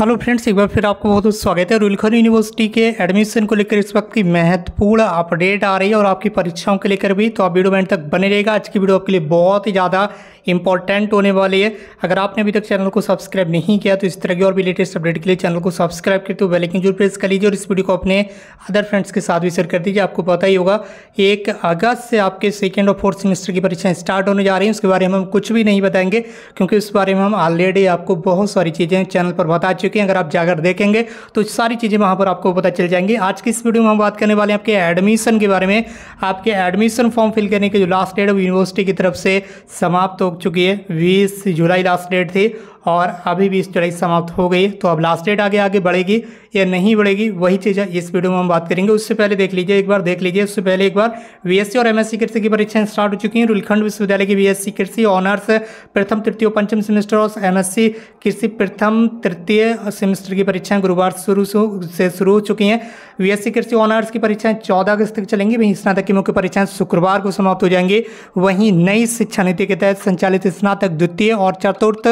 hello friends एक बार फिर आपको बहुत बहुत स्वागत है रुलखन यूनिवर्सिटी के एडमिशन को लेकर इस वक्त की महत्वपूर्ण अपडेट आ रही है और आपकी परीक्षाओं के लेकर भी तो आप वीडियो एंड तक बने रहेगा आज की वीडियो आपके लिए बहुत ही ज़्यादा इंपॉर्टेंट होने वाली है अगर आपने अभी तक चैनल को सब्सक्राइब नहीं किया तो इस तरह की और भी लेटेस्ट अपडेट के लिए चैनल को सब्सक्राइब करते हुए बेलाइकन जरूर प्रेस कर लीजिए और इस वीडियो को अपने अदर फ्रेंड्स के साथ भी शेयर कर दीजिए आपको पता ही होगा एक अगस्त से आपके सेकेंड और फोर्थ सेमेस्टर की परीक्षाएँ स्टार्ट होने जा रही हैं उसके बारे में हम कुछ भी नहीं बताएंगे क्योंकि उस बारे में हम ऑलरेडी आपको बहुत सारी चीज़ें चैनल पर बता चुके हैं अगर आप जाकर देखेंगे तो सारी चीज़ें वहाँ पर आपको पता चल जाएंगी आज की इस वीडियो में हम बात करने वाले हैं आपके एडमिशन के बारे में आपके एडमिशन फॉर्म फिल करने के जो लास्ट डेट है यूनिवर्सिटी की तरफ से समाप्त हो हो चुकी है बीस जुलाई लास्ट डेट थी और अभी भी इस चढ़ाई समाप्त हो गई तो अब लास्ट डेट आगे आगे बढ़ेगी या नहीं बढ़ेगी वही चीज़ इस वीडियो में हम बात करेंगे उससे पहले देख लीजिए एक बार देख लीजिए उससे पहले एक बार बी और एमएससी कृषि की परीक्षाएं स्टार्ट हो चुकी हैं रुलखंड विश्वविद्यालय की बीएससी कृषि ऑनर्स प्रथम तृतीय पंचम सेमेस्टर और एमएससी कृषि प्रथम तृतीय सेमेस्टर की परीक्षाएं गुरुवार शुरू से शुरू हो चुकी हैं बी कृषि ऑनर्स की परीक्षाएं चौदह अगस्त तक चलेंगी वहीं स्नातक की मुख्य परीक्षाएं शुक्रवार को समाप्त हो जाएंगी वहीं नई शिक्षा नीति के तहत संचालित स्नातक द्वितीय और चतुर्थ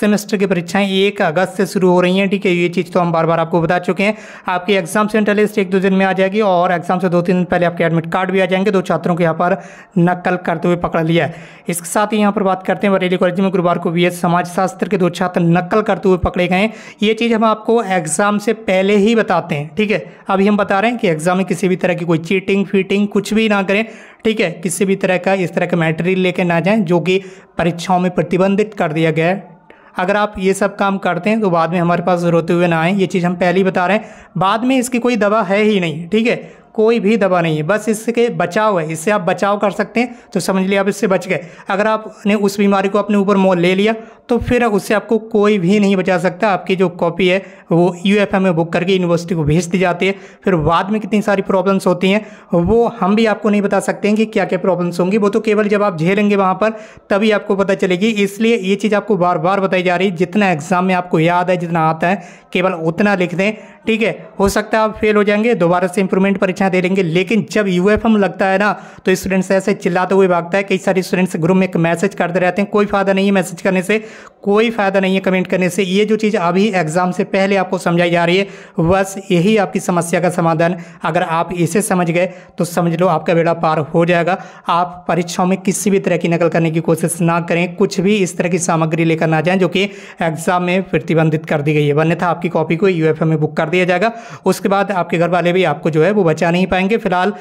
सेमेस्टर सेमेस्टर की परीक्षाएं एक अगस्त से शुरू हो रही हैं ठीक है ये चीज़ तो हम बार बार आपको बता चुके हैं आपकी एग्जाम सेंटर लिस्ट एक दो दिन में आ जाएगी और एग्जाम से दो तीन दिन पहले आपके एडमिट कार्ड भी आ जाएंगे दो छात्रों को यहाँ पर नकल करते हुए पकड़ लिया है इसके साथ ही यहाँ पर बात करते हैं बरेली कॉलेज में गुरुवार को बी समाजशास्त्र के दो छात्र नकल करते हुए पकड़े गए ये चीज़ हम आपको एग्जाम से पहले ही बताते हैं ठीक है अभी हम बता रहे हैं कि एग्जाम में किसी भी तरह की कोई चीटिंग फीटिंग कुछ भी ना करें ठीक है किसी भी तरह का इस तरह का मैटेरियल लेके ना जाएं जो कि परीक्षाओं में प्रतिबंधित कर दिया गया है अगर आप ये सब काम करते हैं तो बाद में हमारे पास रोते हुए ना आए ये चीज़ हम पहले ही बता रहे हैं बाद में इसकी कोई दवा है ही नहीं ठीक है कोई भी दवा नहीं है बस इसके बचाव है इससे आप बचाव कर सकते हैं तो समझ लिया आप इससे बच गए अगर आपने उस बीमारी को अपने ऊपर मोल ले लिया तो फिर उससे आपको कोई भी नहीं बचा सकता आपकी जो कॉपी है वो यू में बुक करके यूनिवर्सिटी को भेज दी जाती है फिर बाद में कितनी सारी प्रॉब्लम्स होती हैं वो हम भी आपको नहीं बता सकते हैं कि क्या क्या प्रॉब्लम्स होंगी वो तो केवल जब आप झेलेंगे वहाँ पर तभी आपको पता चलेगी इसलिए ये चीज़ आपको बार बार बताई जा रही है जितना एग्ज़ाम में आपको याद है जितना आता है केवल उतना लिख दें ठीक है हो सकता है आप फेल हो जाएंगे दोबारा से इंप्रूवमेंट परीक्षा दे लेंगे लेकिन जब यू लगता है ना तो स्टूडेंट्स ऐसे चिल्लाते हुए भागता है कई सारे स्टूडेंट्स ग्रुप में एक मैसेज करते रहते हैं कोई फायदा नहीं है मैसेज करने से कोई फ़ायदा नहीं है कमेंट करने से ये जो चीज़ अभी एग्ज़ाम से पहले आपको समझाई जा रही है बस यही आपकी समस्या का समाधान अगर आप इसे समझ गए तो समझ लो आपका बेड़ा पार हो जाएगा आप परीक्षाओं में किसी भी तरह की नकल करने की कोशिश ना करें कुछ भी इस तरह की सामग्री लेकर ना जाएं जो कि एग्ज़ाम में प्रतिबंधित कर दी गई है वन्यथा आपकी कॉपी को यू में बुक कर दिया जाएगा उसके बाद आपके घर वाले भी आपको जो है वो बचा नहीं पाएंगे फिलहाल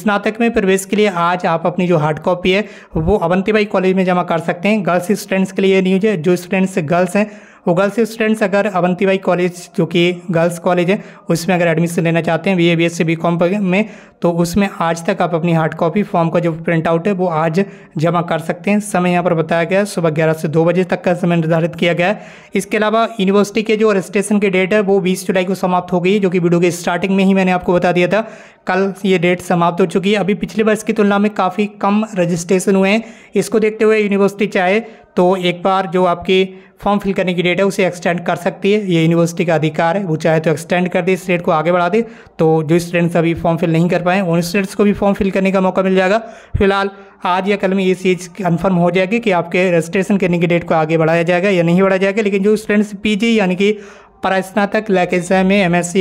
स्नातक में प्रवेश के लिए आज आप अपनी जो हार्ड कॉपी है वो अवंती कॉलेज में जमा कर सकते हैं गर्ल्स स्टूडेंट्स के लिए न्यूज है जो स्टूडेंट्स गर्ल्स हैं वो गर्ल्स स्टूडेंट्स अगर अवंतीबाई कॉलेज जो कि गर्ल्स कॉलेज है उसमें अगर एडमिशन लेना चाहते हैं B A B S B com में तो उसमें आज तक आप अपनी हार्ड कॉपी फॉर्म का जो प्रिंट आउट है वो आज जमा कर सकते हैं समय यहाँ पर बताया गया सुबह ग्यारह से दो बजे तक का समय निर्धारित किया गया है इसके अलावा यूनिवर्सिटी के जो रजिस्ट्रेशन की डेट है वो बीस जुलाई को समाप्त हो गई जो कि वीडियो के स्टार्टिंग में ही मैंने आपको बता दिया था कल ये डेट समाप्त हो चुकी है अभी पिछले वर्ष की तुलना में काफ़ी कम रजिस्ट्रेशन हुए हैं इसको देखते हुए यूनिवर्सिटी चाहे तो एक बार जो आपकी फॉर्म फिल करने की डेट है उसे एक्सटेंड कर सकती है ये यूनिवर्सिटी का अधिकार है वो चाहे तो एक्सटेंड कर दे इस डेट को आगे बढ़ा दे तो जो स्टूडेंट्स अभी फॉर्म फिल नहीं कर पाए उन स्टूडेंट्स को भी फॉर्म फिल करने का मौका मिल जाएगा फिलहाल आज या कल में ये चीज़ कन्फर्म हो जाएगी कि आपके रजिस्ट्रेशन करने की डेट को आगे बढ़ाया जाएगा या नहीं बढ़ाया जाएगा लेकिन जो स्टूडेंट्स पी यानी कि परास्नातक लैक एग्जाम में एम एस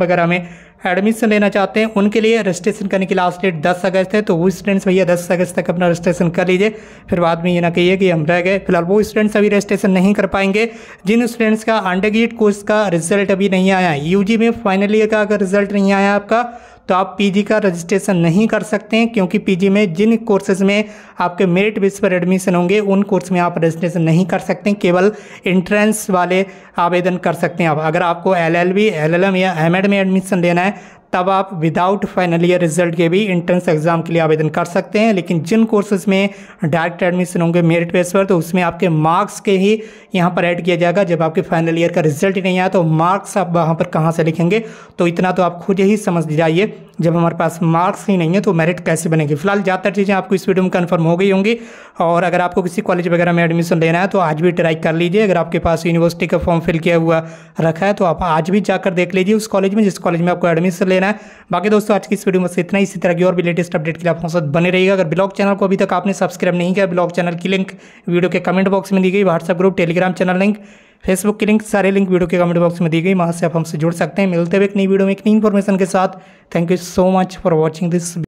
वगैरह में एडमिशन लेना चाहते हैं उनके लिए रजिस्ट्रेशन करने की लास्ट डेट दस अगस्त है तो वो स्टूडेंट्स भैया दस अगस्त तक अपना रजिस्ट्रेशन कर लीजिए फिर बाद में ये ना कहिए कि हम रह गए फिलहाल वो स्टूडेंट्स अभी रजिस्ट्रेशन नहीं कर पाएंगे जिन स्टूडेंट्स का अंडर कोर्स का रिजल्ट अभी नहीं आया यू में फाइनल ईयर का अगर रिजल्ट नहीं आया आपका तो आप पीजी का रजिस्ट्रेशन नहीं कर सकते हैं क्योंकि पीजी में जिन कोर्सेज में आपके मेरिट बेस पर एडमिशन होंगे उन कोर्स में आप रजिस्ट्रेशन नहीं कर सकते केवल इंट्रेंस वाले आवेदन कर सकते हैं आप अगर आपको L L B L L M या एम एड में एडमिशन लेना है तब आप विदाउट फाइनल ईयर रिजल्ट के भी इंट्रेंस एग्ज़ाम के लिए आवेदन कर सकते हैं लेकिन जिन कोर्सेज में डायरेक्ट एडमिशन होंगे मेरिट बेस पर तो उसमें आपके मार्क्स के ही यहाँ पर ऐड किया जाएगा जब आपके फाइनल ईयर का रिजल्ट ही नहीं आया तो मार्क्स आप वहाँ पर कहाँ से लिखेंगे तो इतना तो आप खुद ही समझ जाइए जब हमारे पास मार्क्स ही नहीं है तो मेरिट कैसे बनेगी फिलहाल ज़्यादातर चीज़ें आपको इस वीडियो में कन्फर्म हो गई होंगी और अगर आपको किसी कॉलेज वगैरह में एडमिशन लेना है तो आज भी ट्राई कर लीजिए अगर आपके पास यूनिवर्सिटी का फॉर्म फिल किया हुआ रखा है तो आप आज भी जाकर देख लीजिए उस कॉलेज में जिस कॉलेज में आपको एडमिशन लेना देना है बाकी दोस्तों आज की इस वीडियो में से इतना ही इसी तरह की और भी लेटेस्ट अपडेट के लिए आप हमारे साथ बने रहिएगा अगर ब्लॉग चैनल को अभी तक आपने सब्सक्राइब नहीं किया ब्लॉग चैनल की लिंक वीडियो के कमेंट बॉक्स में दी गई WhatsApp group Telegram channel link Facebook की लिंक सारे लिंक वीडियो के कमेंट बॉक्स में दी गई वहाँ से आप हमसे जुड़ सकते हैं मिलते हुए एक नई वीडियो में एक नई इन्फॉर्मेशन के साथ thank you so much for watching this